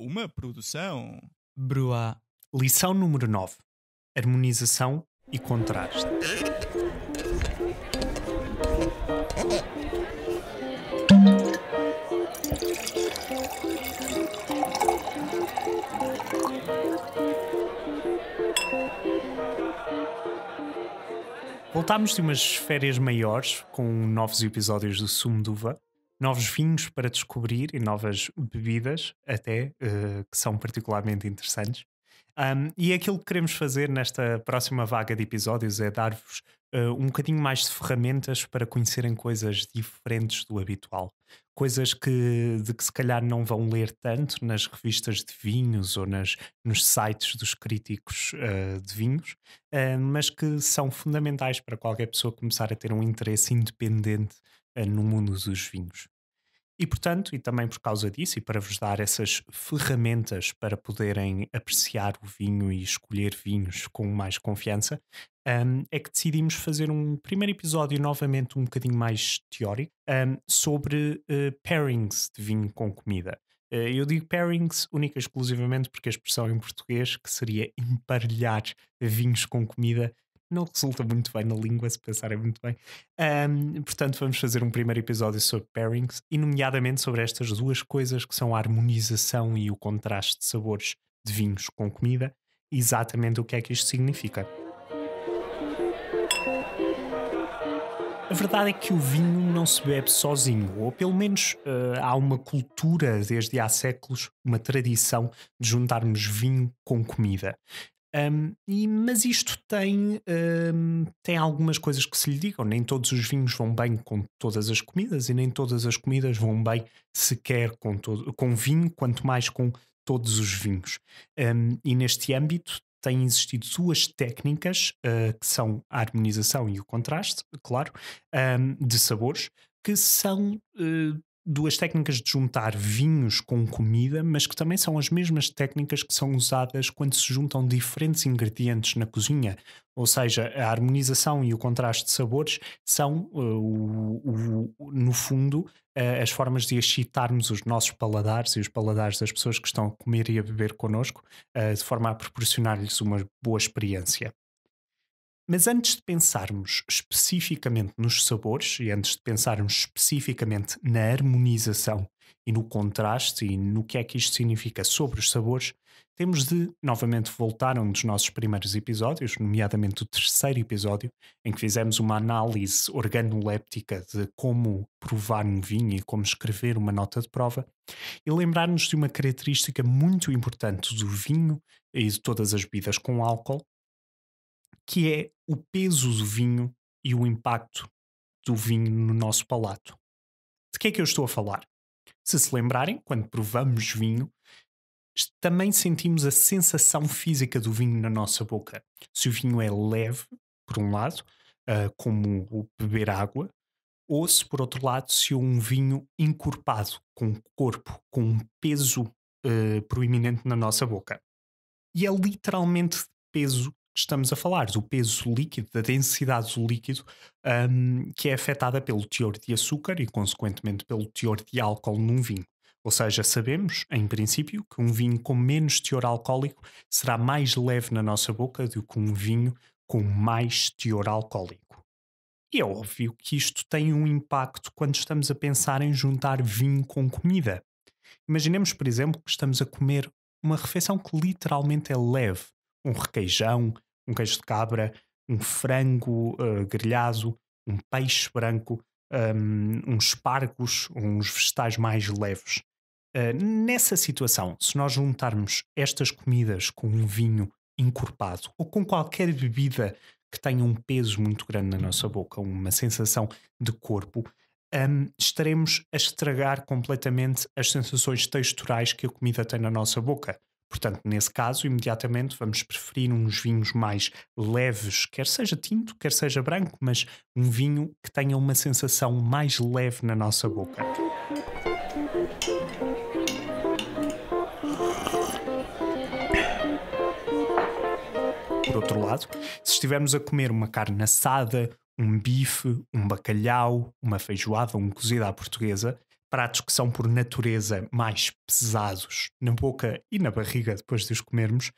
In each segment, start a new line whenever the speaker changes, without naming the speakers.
Uma produção. Bruá. Lição número 9: Harmonização e contraste. Voltámos de umas férias maiores com novos episódios do Sumo Duva novos vinhos para descobrir e novas bebidas, até, uh, que são particularmente interessantes. Um, e é aquilo que queremos fazer nesta próxima vaga de episódios é dar-vos uh, um bocadinho mais de ferramentas para conhecerem coisas diferentes do habitual. Coisas que, de que se calhar não vão ler tanto nas revistas de vinhos ou nas, nos sites dos críticos uh, de vinhos, uh, mas que são fundamentais para qualquer pessoa começar a ter um interesse independente eh, no mundo dos vinhos. E, portanto, e também por causa disso, e para vos dar essas ferramentas para poderem apreciar o vinho e escolher vinhos com mais confiança, um, é que decidimos fazer um primeiro episódio novamente um bocadinho mais teórico um, sobre uh, pairings de vinho com comida. Uh, eu digo pairings única e exclusivamente porque a expressão em português, que seria emparelhar vinhos com comida, não resulta muito bem na língua, se pensarem muito bem. Um, portanto, vamos fazer um primeiro episódio sobre pairings, e nomeadamente sobre estas duas coisas que são a harmonização e o contraste de sabores de vinhos com comida, exatamente o que é que isto significa. A verdade é que o vinho não se bebe sozinho, ou pelo menos uh, há uma cultura, desde há séculos, uma tradição de juntarmos vinho com comida. Um, e, mas isto tem, um, tem algumas coisas que se lhe digam. Nem todos os vinhos vão bem com todas as comidas, e nem todas as comidas vão bem sequer com, todo, com vinho, quanto mais com todos os vinhos. Um, e neste âmbito têm existido duas técnicas, uh, que são a harmonização e o contraste, claro, de sabores, que são uh, duas técnicas de juntar vinhos com comida, mas que também são as mesmas técnicas que são usadas quando se juntam diferentes ingredientes na cozinha. Ou seja, a harmonização e o contraste de sabores são, uh, o, o, no fundo, uh, as formas de excitarmos os nossos paladares e os paladares das pessoas que estão a comer e a beber connosco, uh, de forma a proporcionar-lhes uma boa experiência. Mas antes de pensarmos especificamente nos sabores e antes de pensarmos especificamente na harmonização e no contraste e no que é que isto significa sobre os sabores, temos de novamente voltar a um dos nossos primeiros episódios, nomeadamente o terceiro episódio, em que fizemos uma análise organoléptica de como provar um vinho e como escrever uma nota de prova, e lembrar-nos de uma característica muito importante do vinho e de todas as bebidas com álcool, que é o peso do vinho e o impacto do vinho no nosso palato. De que é que eu estou a falar? Se se lembrarem, quando provamos vinho, também sentimos a sensação física do vinho na nossa boca. Se o vinho é leve, por um lado, uh, como beber água, ou se, por outro lado, se é um vinho encorpado, com corpo, com um peso uh, proeminente na nossa boca. E é literalmente peso estamos a falar do peso líquido, da densidade do líquido, um, que é afetada pelo teor de açúcar e, consequentemente, pelo teor de álcool num vinho. Ou seja, sabemos, em princípio, que um vinho com menos teor alcoólico será mais leve na nossa boca do que um vinho com mais teor alcoólico. E é óbvio que isto tem um impacto quando estamos a pensar em juntar vinho com comida. Imaginemos, por exemplo, que estamos a comer uma refeição que literalmente é leve, um requeijão, um queijo de cabra, um frango uh, grelhado, um peixe branco, um, uns espargos, uns vegetais mais leves. Uh, nessa situação, se nós juntarmos estas comidas com um vinho encorpado ou com qualquer bebida que tenha um peso muito grande na nossa boca, uma sensação de corpo, um, estaremos a estragar completamente as sensações texturais que a comida tem na nossa boca. Portanto, nesse caso, imediatamente vamos preferir uns vinhos mais leves, quer seja tinto, quer seja branco, mas um vinho que tenha uma sensação mais leve na nossa boca. Por outro lado, se estivermos a comer uma carne assada, um bife, um bacalhau, uma feijoada, um cozido à portuguesa, pratos que são por natureza mais pesados na boca e na barriga depois de os comermos,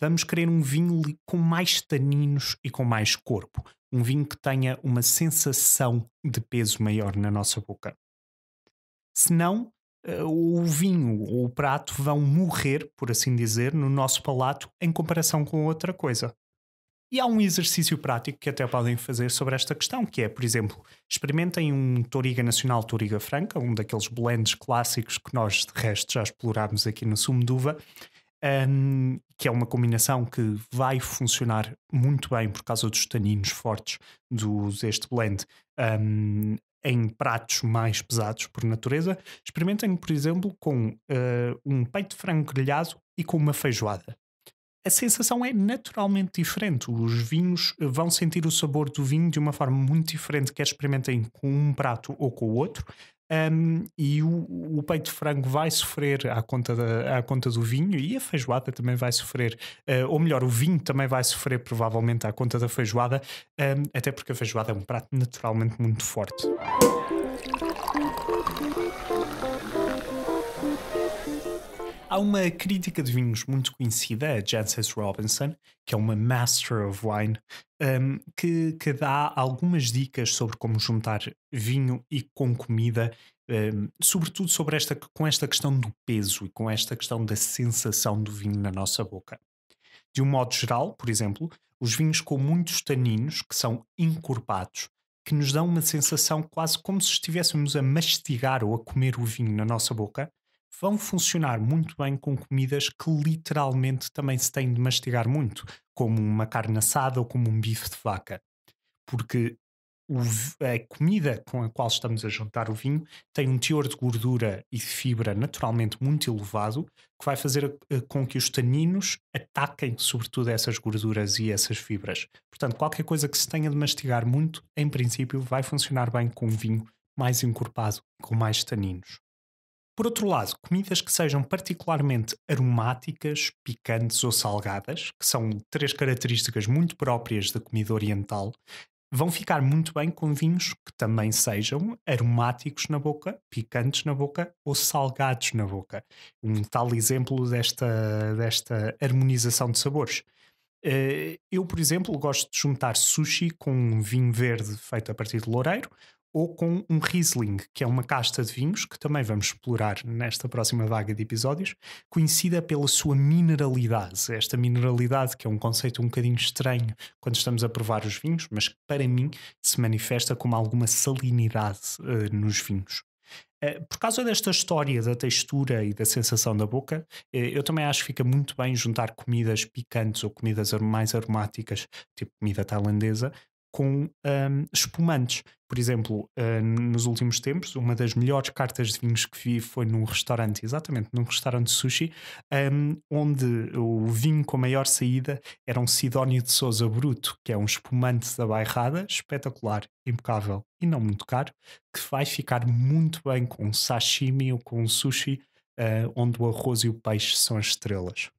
vamos querer um vinho com mais taninos e com mais corpo. Um vinho que tenha uma sensação de peso maior na nossa boca. Senão, eh, o vinho ou o prato vão morrer, por assim dizer, no nosso palato em comparação com outra coisa. E há um exercício prático que até podem fazer sobre esta questão, que é, por exemplo, experimentem um Toriga Nacional Toriga Franca, um daqueles blends clássicos que nós, de resto, já explorámos aqui no Sumo Duva, um, que é uma combinação que vai funcionar muito bem por causa dos taninos fortes deste blend um, em pratos mais pesados por natureza. Experimentem, por exemplo, com uh, um peito de frango grelhado e com uma feijoada a sensação é naturalmente diferente. Os vinhos vão sentir o sabor do vinho de uma forma muito diferente, quer experimentem com um prato ou com o outro. Um, e o, o, peito de frango vai sofrer à conta, da, à conta do vinho e a feijoada também vai sofrer, uh, ou melhor, o vinho também vai sofrer provavelmente à conta da feijoada, um, até porque a feijoada é um prato naturalmente muito forte. Há uma crítica de vinhos muito conhecida, a Jancis Robinson, que é uma Master of Wine, um, que, que dá algumas dicas sobre como juntar vinho e com comida, um, sobretudo sobre esta, com esta questão do peso e com esta questão da sensação do vinho na nossa boca. De um modo geral, por exemplo, os vinhos com muitos taninos, que são encorpados, que nos dão uma sensação quase como se estivéssemos a mastigar ou a comer o vinho na nossa boca, vão funcionar muito bem com comidas que literalmente também se têm de mastigar muito, como uma carne assada ou como um bife de vaca. Porque o, a comida com a qual estamos a juntar o vinho tem um teor de gordura e de fibra naturalmente muito elevado, que vai fazer eh, com que os taninos ataquem sobretudo essas gorduras e essas fibras. Portanto, qualquer coisa que se tenha de mastigar muito, em princípio, vai funcionar bem com um vinho mais encorpado, com mais taninos. Por outro lado, comidas que sejam particularmente aromáticas, picantes ou salgadas, que são três características muito próprias da comida oriental, vão ficar muito bem com vinhos que também sejam aromáticos na boca, picantes na boca ou salgados na boca. Um tal exemplo desta, desta harmonização de sabores. Eh, eu, por exemplo, gosto de juntar sushi com um vinho verde feito a partir de loureiro ou com um Riesling, que é uma casta de vinhos que também vamos explorar nesta próxima vaga de episódios, conhecida pela sua mineralidade. Esta mineralidade, que é um conceito um bocadinho estranho quando estamos a provar os vinhos, mas que para mim se manifesta como alguma salinidade uh, nos vinhos. Eh, por causa desta história da textura e da sensação da boca, eh, eu também acho que fica muito bem juntar comidas picantes ou comidas mais aromáticas, tipo comida tailandesa, com um, espumantes. Por exemplo, uh, nos últimos tempos, uma das melhores cartas de vinhos que vi foi num restaurante, exatamente, num restaurante sushi, um, onde o vinho com maior saída era um Sidónio de Souza Bruto, que é um espumante da bairrada, espetacular, impecável e não muito caro, que vai ficar muito bem com sashimi ou com sushi, uh, onde o arroz e o peixe são as estrelas.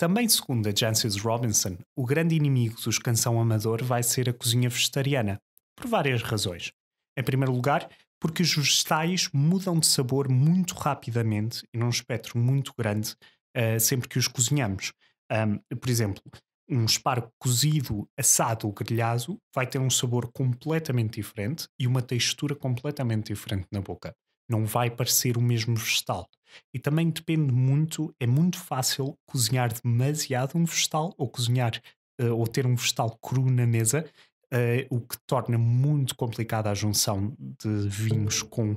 Também segundo a Jancis Robinson, o grande inimigo dos canção amador vai ser a cozinha vegetariana, por várias razões. Em primeiro lugar, porque os vegetais mudam de sabor muito rapidamente e num espectro muito grande uh, sempre que os cozinhamos. Um, por exemplo, um espargo cozido, assado ou grelhado vai ter um sabor completamente diferente e uma textura completamente diferente na boca não vai parecer o mesmo vegetal. E também depende muito, é muito fácil cozinhar demasiado um vegetal ou cozinhar uh, ou ter um vegetal cru na mesa, uh, o que torna muito complicada a junção de vinhos com, uh,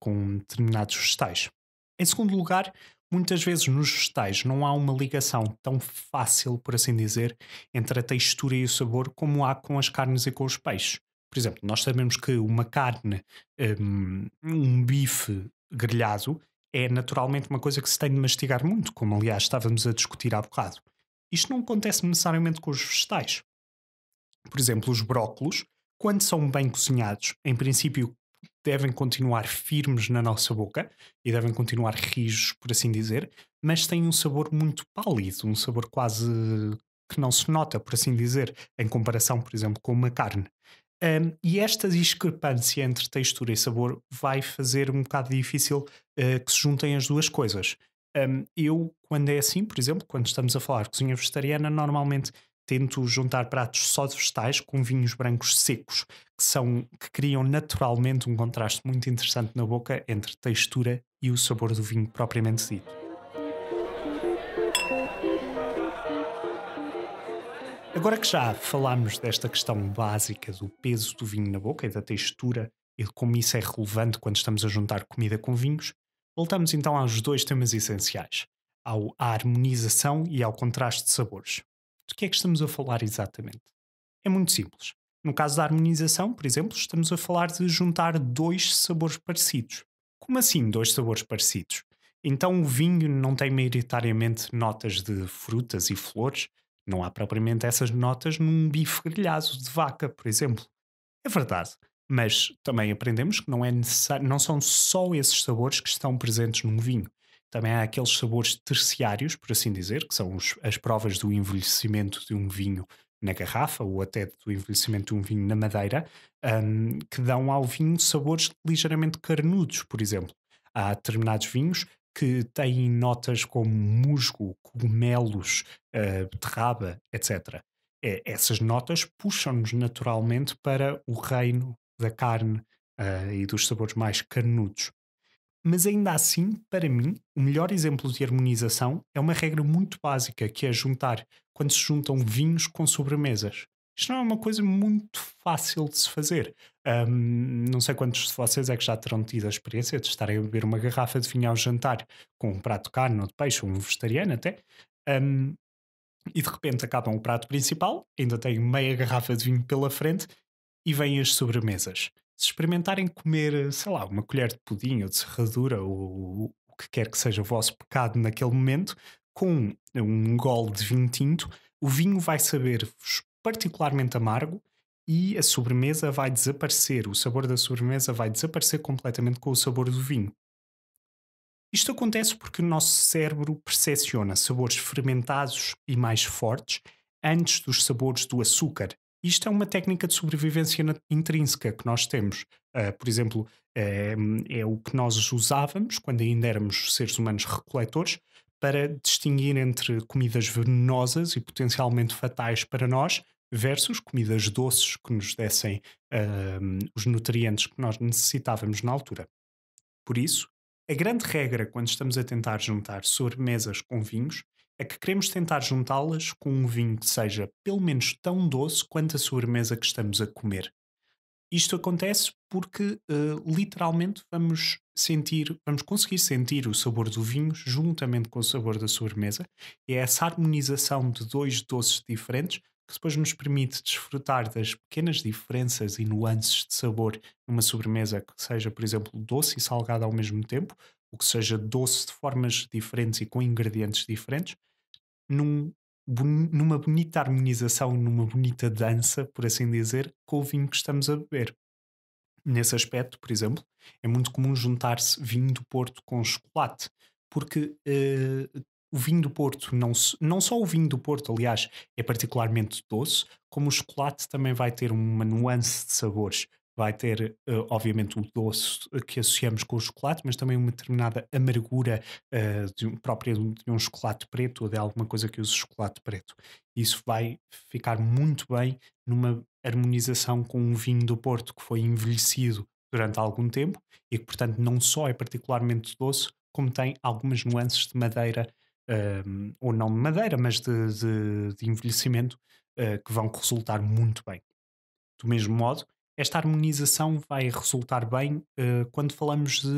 com determinados vegetais. Em segundo lugar, muitas vezes nos vegetais não há uma ligação tão fácil, por assim dizer, entre a textura e o sabor como há com as carnes e com os peixes. Por exemplo, nós sabemos que uma carne, um, um bife grelhado, é naturalmente uma coisa que se tem de mastigar muito, como aliás estávamos a discutir há bocado. Isto não acontece necessariamente com os vegetais. Por exemplo, os brócolos, quando são bem cozinhados, em princípio devem continuar firmes na nossa boca e devem continuar rijos, por assim dizer, mas têm um sabor muito pálido, um sabor quase que não se nota, por assim dizer, em comparação, por exemplo, com uma carne. Um, e esta discrepância entre textura e sabor vai fazer um bocado difícil uh, que se juntem as duas coisas. Um, eu, quando é assim, por exemplo, quando estamos a falar de cozinha vegetariana, normalmente tento juntar pratos só de vegetais com vinhos brancos secos, que são que criam naturalmente um contraste muito interessante na boca entre textura e o sabor do vinho propriamente dito. Agora que já falámos desta questão básica do peso do vinho na boca e da textura e de como isso é relevante quando estamos a juntar comida com vinhos, voltamos então aos dois temas essenciais, ao, à harmonização e ao contraste de sabores. Do que é que estamos a falar exatamente? É muito simples. No caso da harmonização, por exemplo, estamos a falar de juntar dois sabores parecidos. Como assim dois sabores parecidos? Então o vinho não tem maioritariamente notas de frutas e flores, não há propriamente essas notas num bife grelhado de vaca, por exemplo. É verdade. Mas também aprendemos que não, é não são só esses sabores que estão presentes num vinho. Também há aqueles sabores terciários, por assim dizer, que são os, as provas do envelhecimento de um vinho na garrafa ou até do envelhecimento de um vinho na madeira, um, que dão ao vinho sabores ligeiramente carnudos, por exemplo. Há determinados vinhos que têm notas como musgo, cogumelos, uh, beterraba, etc. É, eh, essas notas puxam-nos naturalmente para o reino da carne uh, e dos sabores mais carnudos. Mas ainda assim, para mim, o melhor exemplo de harmonização é uma regra muito básica que é juntar quando se juntam vinhos com sobremesas. Isto não é uma coisa muito fácil de se fazer. Um, não sei quantos de vocês é que já terão tido a experiência de estarem a beber uma garrafa de vinho ao jantar com um prato de carne ou de peixe, ou um vegetariano até, um, e de repente acabam o prato principal, ainda têm meia garrafa de vinho pela frente e vêm as sobremesas. Se experimentarem comer, sei lá, uma colher de pudim ou de serradura ou o que quer que seja o vosso pecado naquele momento, com um gole de vinho tinto, o vinho vai saber-vos particularmente amargo e a sobremesa vai desaparecer, o sabor da sobremesa vai desaparecer completamente com o sabor do vinho. Isto acontece porque o nosso cérebro percepciona sabores fermentados e mais fortes antes dos sabores do açúcar. Isto é uma técnica de sobrevivência intrínseca que nós temos. Uh, por exemplo, uh, é o que nós usávamos quando ainda éramos seres humanos recoletores para distinguir entre comidas venenosas e potencialmente fatais para nós versus comidas doces que nos dessem uh, os nutrientes que nós necessitávamos na altura. Por isso, a grande regra quando estamos a tentar juntar sobremesas com vinhos é que queremos tentar juntá-las com um vinho que seja pelo menos tão doce quanto a sobremesa que estamos a comer. Isto acontece porque uh, literalmente vamos sentir, vamos conseguir sentir o sabor do vinho juntamente com o sabor da sobremesa. E é essa harmonização de dois doces diferentes que depois nos permite desfrutar das pequenas diferenças e nuances de sabor numa sobremesa que seja, por exemplo, doce e salgada ao mesmo tempo, ou que seja doce de formas diferentes e com ingredientes diferentes, num, numa bonita harmonização, numa bonita dança, por assim dizer, com o vinho que estamos a beber. Nesse aspecto, por exemplo, é muito comum juntar-se vinho do Porto com chocolate, porque uh, o vinho do Porto, não, não só o vinho do Porto, aliás, é particularmente doce, como o chocolate também vai ter uma nuance de sabores vai ter, uh, obviamente, o doce eh, que associamos com o chocolate, mas também uma determinada amargura uh, de um, própria de um chocolate preto ou de alguma coisa que use chocolate preto. Isso vai ficar muito bem numa harmonização com um vinho do Porto que foi envelhecido durante algum tempo e que, portanto, não só é particularmente doce, como tem algumas nuances de madeira, ehm, ou não de madeira, mas de, de, de envelhecimento, uh, que vão resultar muito bem. Do mesmo modo, esta harmonização vai resultar bem uh, quando falamos de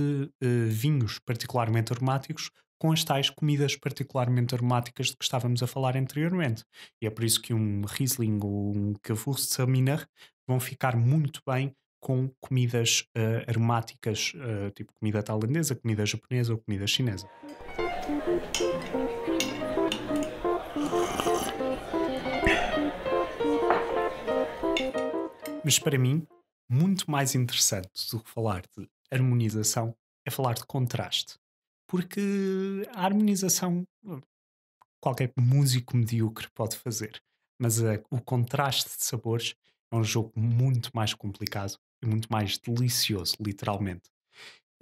uh, vinhos particularmente aromáticos com as tais comidas particularmente aromáticas de que estávamos a falar anteriormente. E é por isso que um Riesling ou um Gewurztraminer vão ficar muito bem com comidas uh, aromáticas, tipo comida tailandesa, comida japonesa ou comida chinesa. mas para mim muito mais interessante do que falar de harmonização é falar de contraste. Porque a harmonização hum, qualquer músico medíocre pode fazer, mas a, o contraste de sabores é um jogo muito mais complicado e muito mais delicioso, literalmente.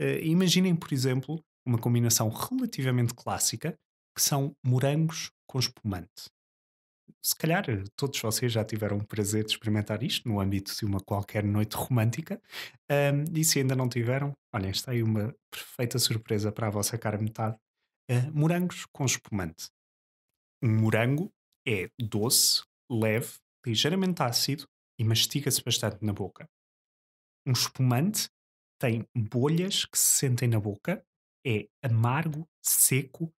Uh, imaginem, por exemplo, uma combinação relativamente clássica que são morangos com espumante se calhar eh, todos vocês já tiveram o prazer de experimentar isto no âmbito de uma qualquer noite romântica. Um, e se ainda não tiveram, olhem, está aí uma perfeita surpresa para a vossa cara metade: uh, morangos com espumante. Um morango é doce, leve, ligeiramente ácido e mastiga-se bastante na boca. Um espumante tem bolhas que se sentem na boca, é amargo, seco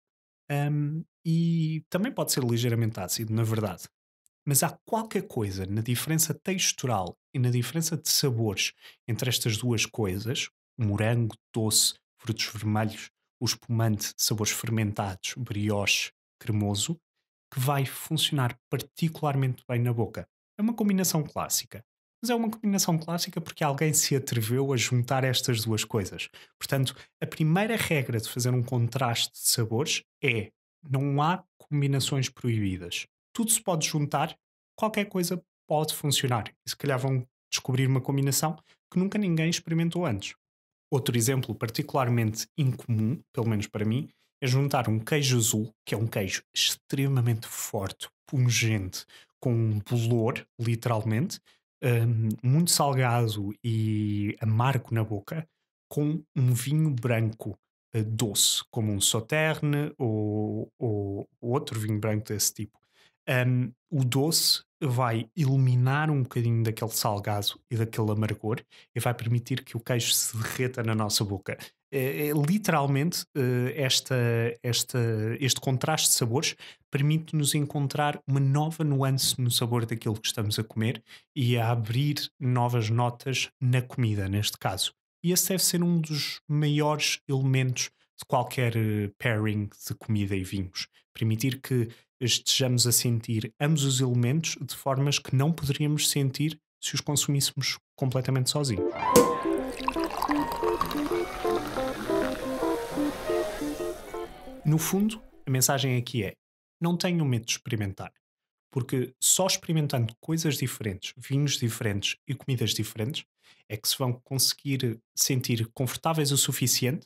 um, e também pode ser ligeiramente ácido, na verdade. Mas há qualquer coisa na diferença textural e na diferença de sabores entre estas duas coisas, morango, doce, frutos vermelhos, o espumante, sabores fermentados, brioche, cremoso, que vai funcionar particularmente bem na boca. É uma combinação clássica. Mas é uma combinação clássica porque alguém se atreveu a juntar estas duas coisas. Portanto, a primeira regra de fazer um contraste de sabores é não há combinações proibidas. Tudo se pode juntar, qualquer coisa pode funcionar. E se calhar vão descobrir uma combinação que nunca ninguém experimentou antes. Outro exemplo particularmente incomum, pelo menos para mim, é juntar um queijo azul, que é um queijo extremamente forte, pungente, com um bolor, literalmente, um, muito salgado e amargo na boca, com um vinho branco eh, doce, como um Sauterne ou, ou, outro vinho branco desse tipo. Um, o doce vai eliminar um bocadinho daquele salgado e daquele amargor e vai permitir que o queijo se derreta na nossa boca. É, é, literalmente, eh, esta, esta, este contraste de sabores permite-nos encontrar uma nova nuance no sabor daquilo que estamos a comer e a abrir novas notas na comida, neste caso e esse deve ser um dos maiores elementos de qualquer eh, pairing de comida e vinhos. Permitir que estejamos a sentir ambos os elementos de formas que não poderíamos sentir se os consumíssemos completamente sozinhos. No fundo, a mensagem aqui é: não tenham medo de experimentar, porque só experimentando coisas diferentes, vinhos diferentes e comidas diferentes é que se vão conseguir sentir confortáveis o suficiente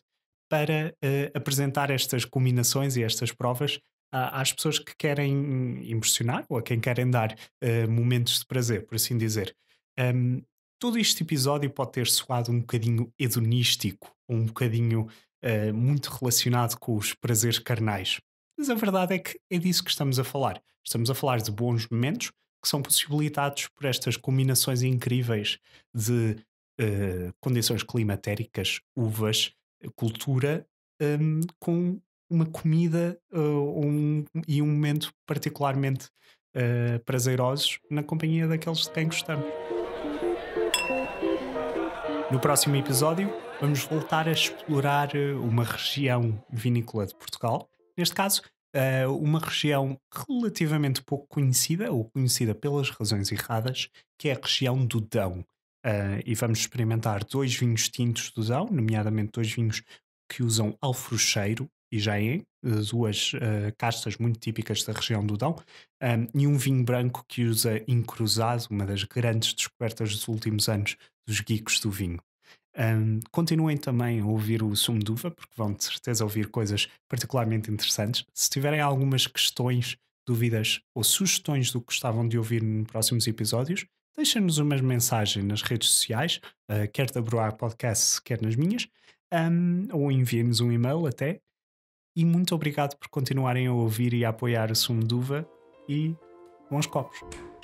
para uh, apresentar estas combinações e estas provas às pessoas que querem impressionar ou a quem querem dar uh, momentos de prazer, por assim dizer. Um, todo este episódio pode ter soado um bocadinho hedonístico, um bocadinho uh, muito relacionado com os prazeres carnais. Mas a verdade é que é disso que estamos a falar. Estamos a falar de bons momentos, que são possibilitados por estas combinações incríveis de uh, condições climatéricas, uvas, cultura, um, com uma comida uh, um, e um momento particularmente uh, prazerosos na companhia daqueles de quem gostamos. No próximo episódio, vamos voltar a explorar uma região vinícola de Portugal. Neste caso, eh, uma região relativamente pouco conhecida, ou conhecida pelas razões erradas, que é a região do Dão. Uh, e vamos experimentar dois vinhos tintos do Dão, nomeadamente dois vinhos que usam alfrocheiro e jaém, eh, duas uh, castas muito típicas da região do Dão, um, e um vinho branco que usa encruzado, uma das grandes descobertas dos últimos anos dos guicos do vinho. Um, continuem também a ouvir o Sumo Duva, porque vão de certeza ouvir coisas particularmente interessantes. Se tiverem algumas questões, dúvidas ou sugestões do que gostavam de ouvir nos próximos episódios, deixem-nos uma mensagem nas redes sociais, uh, quer da Broar Podcast, quer nas minhas, um, ou enviem-nos um e-mail até. E muito obrigado por continuarem a ouvir e a apoiar o Sumo Duva. e bons copos!